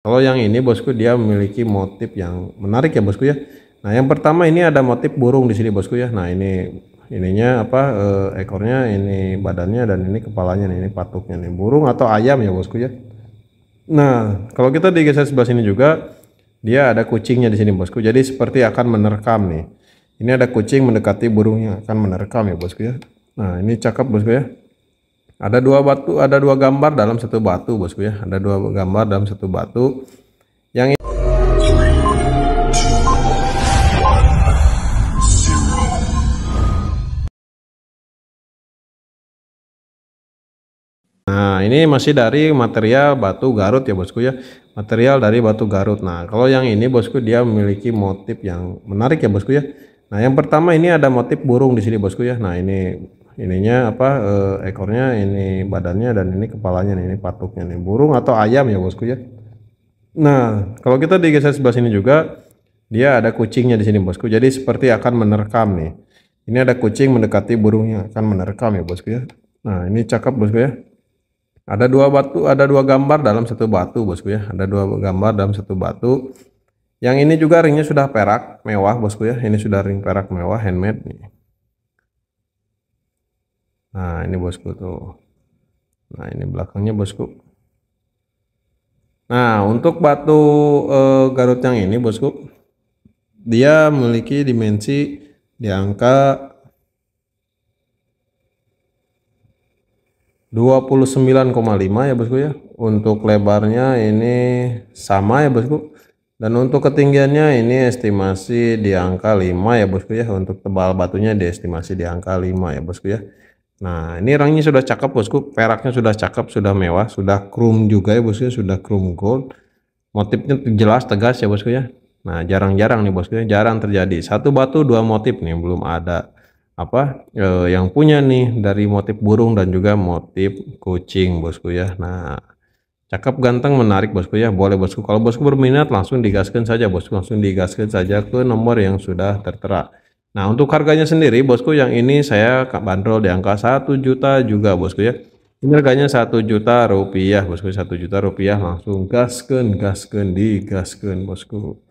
Kalau yang ini bosku dia memiliki motif yang menarik ya bosku ya. Nah yang pertama ini ada motif burung di sini bosku ya. Nah ini ininya apa e, ekornya ini badannya dan ini kepalanya nih ini patuknya nih burung atau ayam ya bosku ya. Nah kalau kita di geser sebelah sini juga dia ada kucingnya di sini bosku. Jadi seperti akan menerkam nih. Ini ada kucing mendekati burungnya akan menerkam ya bosku ya. Nah ini cakep bosku ya. Ada dua batu, ada dua gambar dalam satu batu, bosku ya. Ada dua gambar dalam satu batu. Yang Nah, ini masih dari material batu garut ya bosku ya. Material dari batu garut. Nah, kalau yang ini bosku dia memiliki motif yang menarik ya bosku ya. Nah, yang pertama ini ada motif burung di sini bosku ya. Nah, ini ininya apa e, ekornya ini badannya dan ini kepalanya nih ini patuknya nih burung atau ayam ya bosku ya nah kalau kita digeser sebelah sini juga dia ada kucingnya di sini bosku jadi seperti akan menerkam nih ini ada kucing mendekati burung yang akan menerkam ya bosku ya nah ini cakep bosku ya ada dua batu ada dua gambar dalam satu batu bosku ya ada dua gambar dalam satu batu yang ini juga ringnya sudah perak mewah bosku ya ini sudah ring perak mewah handmade nih Nah, ini bosku tuh. Nah, ini belakangnya bosku. Nah, untuk batu eh, Garut yang ini bosku, dia memiliki dimensi di angka 29,5 ya bosku ya. Untuk lebarnya ini sama ya bosku. Dan untuk ketinggiannya ini estimasi di angka 5 ya bosku ya. Untuk tebal batunya di estimasi di angka 5 ya bosku ya. Nah, ini rangnya sudah cakep bosku, peraknya sudah cakep, sudah mewah, sudah chrome juga ya bosku, sudah chrome gold. Motifnya jelas, tegas ya bosku ya. Nah, jarang-jarang nih bosku, ya. jarang terjadi. Satu batu dua motif nih, belum ada apa eh, yang punya nih dari motif burung dan juga motif kucing bosku ya. Nah, cakep ganteng menarik bosku ya. Boleh bosku. Kalau bosku berminat langsung digaskan saja bosku, langsung digaskan saja ke nomor yang sudah tertera. Nah, untuk harganya sendiri bosku yang ini saya bandrol di angka 1 juta juga bosku ya. Ini harganya 1 juta rupiah bosku, 1 juta rupiah langsung gasken, gasken, digasken bosku.